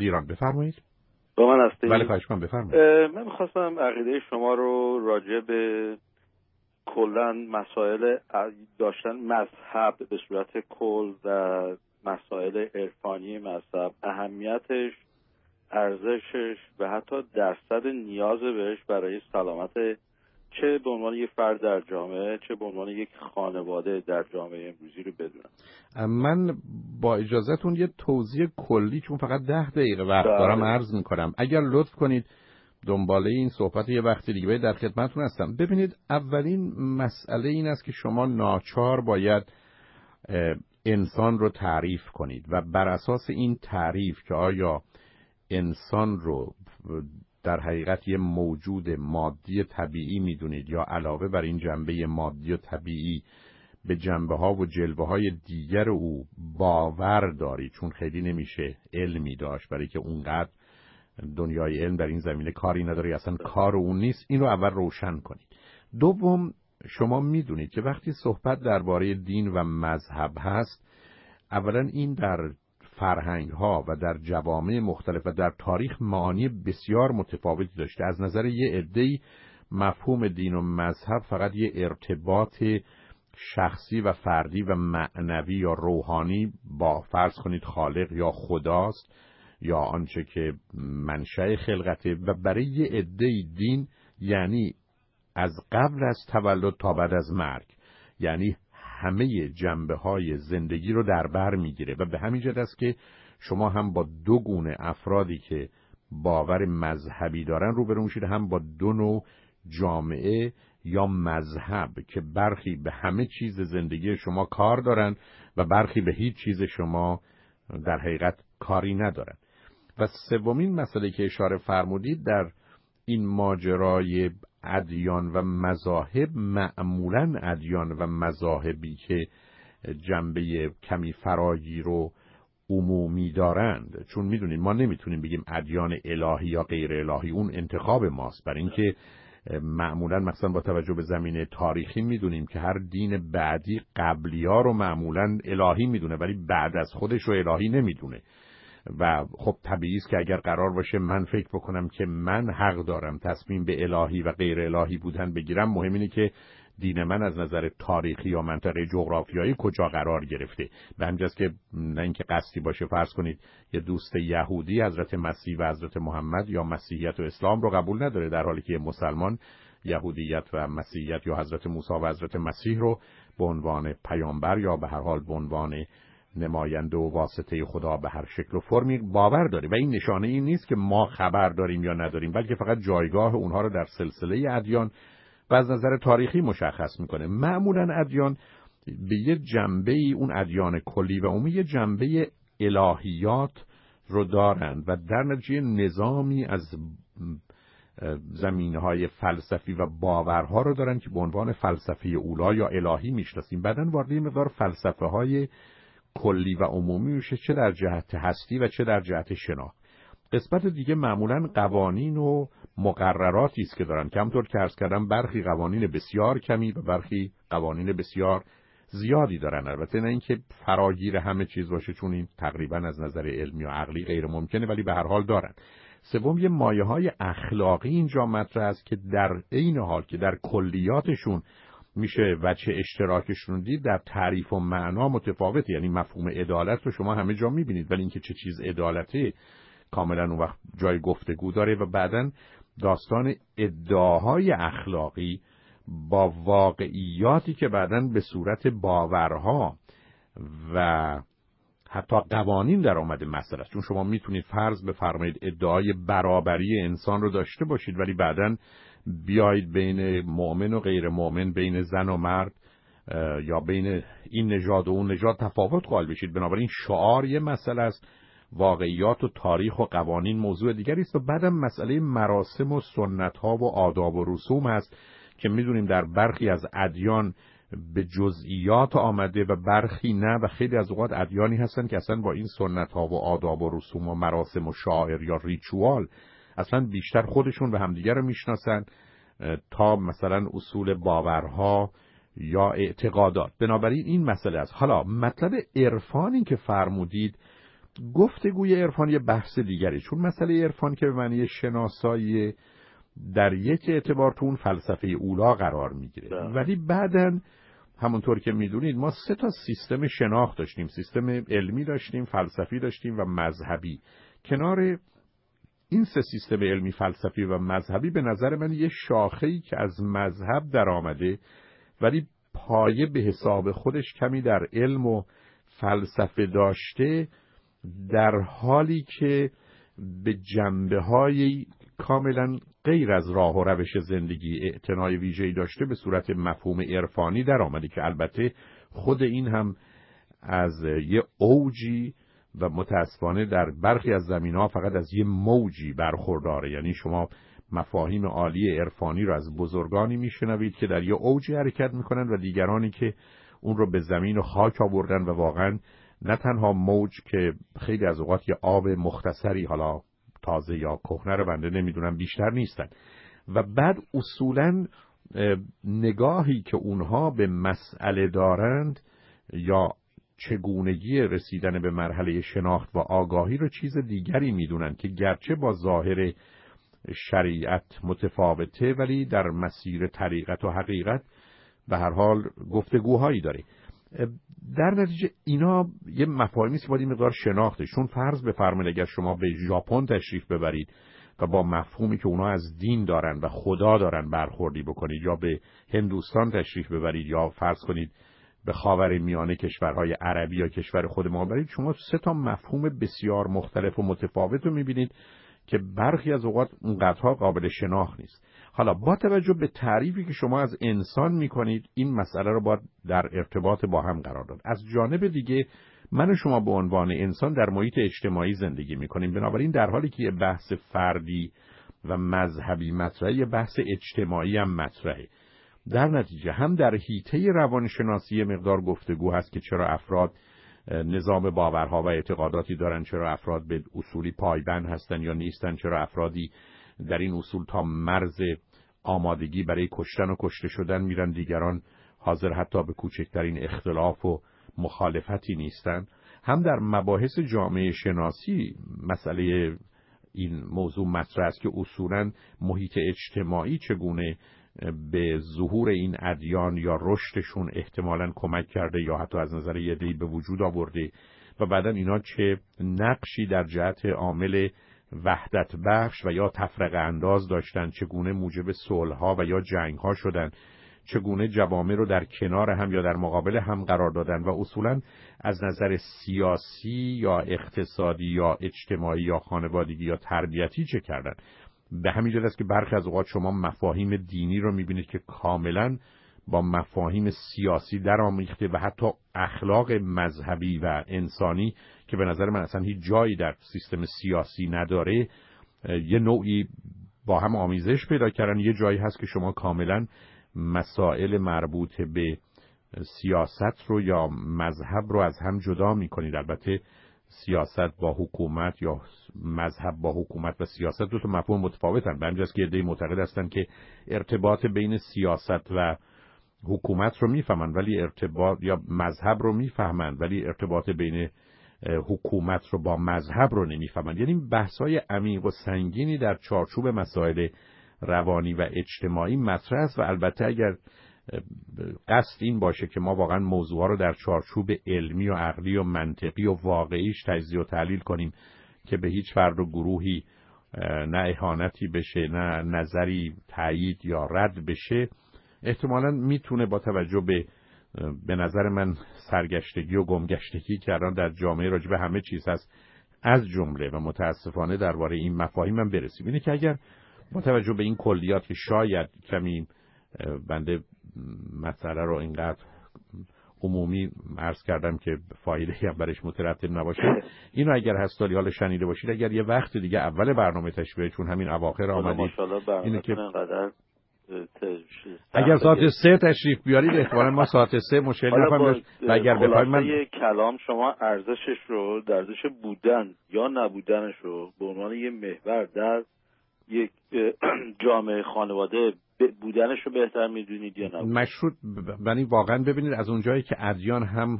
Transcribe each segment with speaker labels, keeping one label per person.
Speaker 1: ایران بفرمایید با من بله خواهش کنم بفرمایید من میخواستم عقیده شما رو راجع به کلا مسائل داشتن مذهب به صورت کل و مسائل عرفانی مذهب اهمیتش ارزشش و حتی درصد نیاز بهش برای سلامت چه به عنوان یک فرد در جامعه چه به عنوان یک خانواده در جامعه امروزی رو بدونم من با اجازهتون یه توضیح کلی چون فقط ده دقیقه وقت بله. دارم عرض میکنم اگر لطف کنید دنباله این صحبت یه وقتی دیگه در خدمتتون هستم ببینید اولین مسئله این است که شما ناچار باید انسان رو تعریف کنید و بر اساس این تعریف که آیا انسان رو در حقیقت یه موجود مادی طبیعی میدونید یا علاوه بر این جنبه مادی و طبیعی به جنبه ها و جلوه های دیگر او باور داری چون خیلی نمیشه علمی داشت برای که اونقدر دنیای علم در این زمینه کاری نداری اصلا کار اون نیست این رو اول روشن کنید دوم شما میدونید که وقتی صحبت درباره دین و مذهب هست اولا این در فرهنگ ها و در جوامع مختلف و در تاریخ معانی بسیار متفاوتی داشته از نظر یه عدهی مفهوم دین و مذهب فقط یه ارتباط شخصی و فردی و معنوی یا روحانی با فرض کنید خالق یا خداست یا آنچه که منشأ خلقته و برای یه عده دین یعنی از قبل از تولد تا بعد از مرگ یعنی همه جنبه های زندگی رو در بر میگیره و به همین جد است که شما هم با دو گونه افرادی که باور مذهبی دارن روبرو میشید هم با دو نوع جامعه یا مذهب که برخی به همه چیز زندگی شما کار دارن و برخی به هیچ چیز شما در حقیقت کاری ندارن و سومین مسئله که اشاره فرمودید در این ماجرای ادیان و مذاهب معمولا ادیان و مذاهبی که جنبه کمی فراگیر رو عمومی دارند چون میدونید ما نمیتونیم بگیم ادیان الهی یا غیر الهی اون انتخاب ماست بر اینکه معمولا مثلا با توجه به زمینه تاریخی میدونیم که هر دین بعدی قبلی ها رو معمولا الهی میدونه ولی بعد از خودش رو الهی نمیدونه و خب طبیعی است که اگر قرار باشه من فکر بکنم که من حق دارم تصمیم به الهی و غیر الهی بودن بگیرم مهم اینه که دین من از نظر تاریخی یا منطقه جغرافیایی کجا قرار گرفته به همجاز که نه اینکه قصدی باشه فرض کنید یه دوست یهودی حضرت مسیح و حضرت محمد یا مسیحیت و اسلام رو قبول نداره در حالی که مسلمان یهودیت و مسیحیت یا حضرت موسی و حضرت مسیح رو به عنوان پیامبر یا به هر حال به عنوان نماینده و واسطه خدا به هر شکل و فرمی باور داریم و این نشانه این نیست که ما خبر داریم یا نداریم بلکه فقط جایگاه اونها رو در سلسله ادیان و از نظر تاریخی مشخص میکنه معمولا ادیان به یه جنبه ای اون ادیان کلی و اون یه جنبه الهیات رو دارند و در نتیجه نظامی از زمینه های فلسفی و باورها رو دارن که به عنوان فلسفه اولا یا الهی میشناسیم بعدا وارد مقدار فلسفه های کلی و عمومی میشه چه در جهت هستی و چه در جهت شناخت قسمت دیگه معمولا قوانین و مقرراتی است که دارن کم طور که ارز کردم برخی قوانین بسیار کمی و برخی قوانین بسیار زیادی دارن البته نه اینکه فراگیر همه چیز باشه چون این تقریبا از نظر علمی و عقلی غیر ممکنه ولی به هر حال دارن سوم یه مایه های اخلاقی اینجا مطرح است که در عین حال که در کلیاتشون میشه وچه اشتراکشون دید در تعریف و معنا متفاوت یعنی مفهوم عدالت رو شما همه جا میبینید ولی اینکه چه چیز عدالته کاملا اون وقت جای گفتگو داره و بعدا داستان ادعاهای اخلاقی با واقعیاتی که بعدا به صورت باورها و حتی قوانین در آمده مسئله چون شما میتونید فرض بفرمایید ادعای برابری انسان رو داشته باشید ولی بعدا بیایید بین مؤمن و غیر مؤمن بین زن و مرد یا بین این نژاد و اون نژاد تفاوت قائل بشید بنابراین شعار یه مسئله است واقعیات و تاریخ و قوانین موضوع دیگری است و بعدم مسئله مراسم و سنت ها و آداب و رسوم است که میدونیم در برخی از ادیان به جزئیات آمده و برخی نه و خیلی از اوقات ادیانی هستند که اصلا با این سنت ها و آداب و رسوم و مراسم و شاعر یا ریچوال اصلا بیشتر خودشون و همدیگر رو میشناسن تا مثلا اصول باورها یا اعتقادات بنابراین این مسئله است حالا مطلب عرفانی که فرمودید گفتگوی ارفان یه بحث دیگری چون مسئله عرفان که به معنی شناسایی در یک اعتبار تو اون فلسفه اولا قرار میگیره بله. ولی بعدا همونطور که میدونید ما سه تا سیستم شناخت داشتیم سیستم علمی داشتیم فلسفی داشتیم و مذهبی کنار این سه سیستم علمی فلسفی و مذهبی به نظر من یه ای که از مذهب در آمده ولی پایه به حساب خودش کمی در علم و فلسفه داشته در حالی که به جنبه های کاملا غیر از راه و روش زندگی اعتنای ویژه‌ای داشته به صورت مفهوم عرفانی در آمده که البته خود این هم از یه اوجی و متاسفانه در برخی از زمین ها فقط از یه موجی برخورداره یعنی شما مفاهیم عالی عرفانی رو از بزرگانی میشنوید که در یه اوجی حرکت میکنن و دیگرانی که اون رو به زمین و خاک آوردن و واقعا نه تنها موج که خیلی از اوقات یه آب مختصری حالا تازه یا کهنه رو بنده نمیدونم بیشتر نیستن و بعد اصولا نگاهی که اونها به مسئله دارند یا چگونگی رسیدن به مرحله شناخت و آگاهی رو چیز دیگری میدونن که گرچه با ظاهر شریعت متفاوته ولی در مسیر طریقت و حقیقت به هر حال گفتگوهایی داره در نتیجه اینا یه مفاهیمی است که مقدار شناخته چون فرض بفرمایید اگر شما به ژاپن تشریف ببرید و با مفهومی که اونا از دین دارن و خدا دارن برخوردی بکنید یا به هندوستان تشریف ببرید یا فرض کنید به خاور میانه کشورهای عربی یا کشور خود ما برید شما سه تا مفهوم بسیار مختلف و متفاوت رو میبینید که برخی از اوقات اونقدرها قابل شناخت نیست حالا با توجه به تعریفی که شما از انسان میکنید این مسئله رو باید در ارتباط با هم قرار داد از جانب دیگه من و شما به عنوان انسان در محیط اجتماعی زندگی میکنیم بنابراین در حالی که یه بحث فردی و مذهبی مطرحه یه بحث اجتماعی هم مطرحه در نتیجه هم در حیطه روانشناسی مقدار گفتگو هست که چرا افراد نظام باورها و اعتقاداتی دارن چرا افراد به اصولی پایبند هستن یا نیستن چرا افرادی در این اصول تا مرز آمادگی برای کشتن و کشته شدن میرن دیگران حاضر حتی به کوچکترین اختلاف و مخالفتی نیستن هم در مباحث جامعه شناسی مسئله این موضوع مطرح است که اصولا محیط اجتماعی چگونه به ظهور این ادیان یا رشدشون احتمالا کمک کرده یا حتی از نظر یدهی به وجود آورده و بعدا اینا چه نقشی در جهت عامل وحدت بخش و یا تفرقه انداز داشتن چگونه موجب ها و یا جنگها شدن چگونه جوامع رو در کنار هم یا در مقابل هم قرار دادن و اصولا از نظر سیاسی یا اقتصادی یا اجتماعی یا خانوادگی یا تربیتی چه کردن به همین جد است که برخی از اوقات شما مفاهیم دینی رو میبینید که کاملا با مفاهیم سیاسی آمیخته و حتی اخلاق مذهبی و انسانی که به نظر من اصلا هیچ جایی در سیستم سیاسی نداره یه نوعی با هم آمیزش پیدا کردن یه جایی هست که شما کاملا مسائل مربوط به سیاست رو یا مذهب رو از هم جدا میکنید البته سیاست با حکومت یا مذهب با حکومت و سیاست دو تا مفهوم متفاوتن به همجاست که عدهای معتقد هستند که ارتباط بین سیاست و حکومت رو میفهمن ولی ارتباط یا مذهب رو میفهمن ولی ارتباط بین حکومت رو با مذهب رو نمیفهمن یعنی های عمیق و سنگینی در چارچوب مسائل روانی و اجتماعی مطرح است و البته اگر قصد این باشه که ما واقعا موضوع رو در چارچوب علمی و عقلی و منطقی و واقعیش تجزیه و تحلیل کنیم که به هیچ فرد و گروهی نه اهانتی بشه نه نظری تایید یا رد بشه احتمالا میتونه با توجه به به نظر من سرگشتگی و گمگشتگی که الان در جامعه راجع به همه چیز هست از جمله و متاسفانه درباره این مفاهیم هم برسیم اینه یعنی که اگر با توجه به این کلیات که شاید کمی بنده مسئله رو اینقدر عمومی عرض کردم که فایده هم برش مترتب نباشه اینو اگر هستالی حال شنیده باشید اگر یه وقت دیگه اول برنامه تشبیه چون همین اواخر آمدید اینه که اگر ساعت سه تشریف بیارید احتمالا ما ساعت سه مشکل نخواهیم و اگر بخواید من کلام شما ارزشش رو ارزش بودن یا نبودنش رو به عنوان یه محور در یک جامعه خانواده بودنش رو بهتر میدونید یا نه مشروط یعنی واقعا ببینید از اونجایی که ادیان هم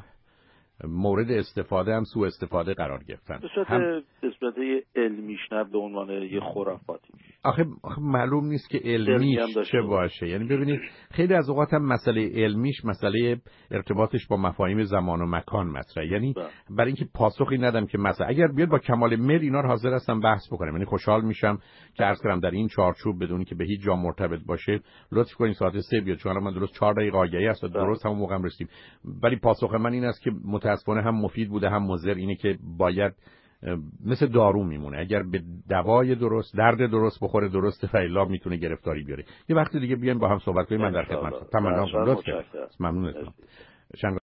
Speaker 1: مورد استفاده هم سوء استفاده قرار گرفتن به صورت هم... علمیش نه به عنوان یه خرافاتی آخه معلوم نیست که علمیش چه باشه یعنی ببینید خیلی از اوقات هم مسئله علمیش مسئله ارتباطش با مفاهیم زمان و مکان مطرحه. یعنی بله. برای اینکه پاسخی ندم که مثلا اگر بیاد با کمال میل اینا رو حاضر هستم بحث بکنم یعنی خوشحال میشم که عرض کردم در این چارچوب بدون که به هیچ جا مرتبط باشه لطف کنید ساعت سه بیاد چون من درست چهار دقیقه آگهی هست بله. درست همون موقع رسیدیم ولی پاسخ من این است که متاسفانه هم مفید بوده هم مضر اینه که باید مثل دارو میمونه اگر به دوای درست درد درست بخوره درست فعلا میتونه گرفتاری بیاره یه وقتی دیگه بیایم با هم صحبت کنیم من در خدمت تمام ممنون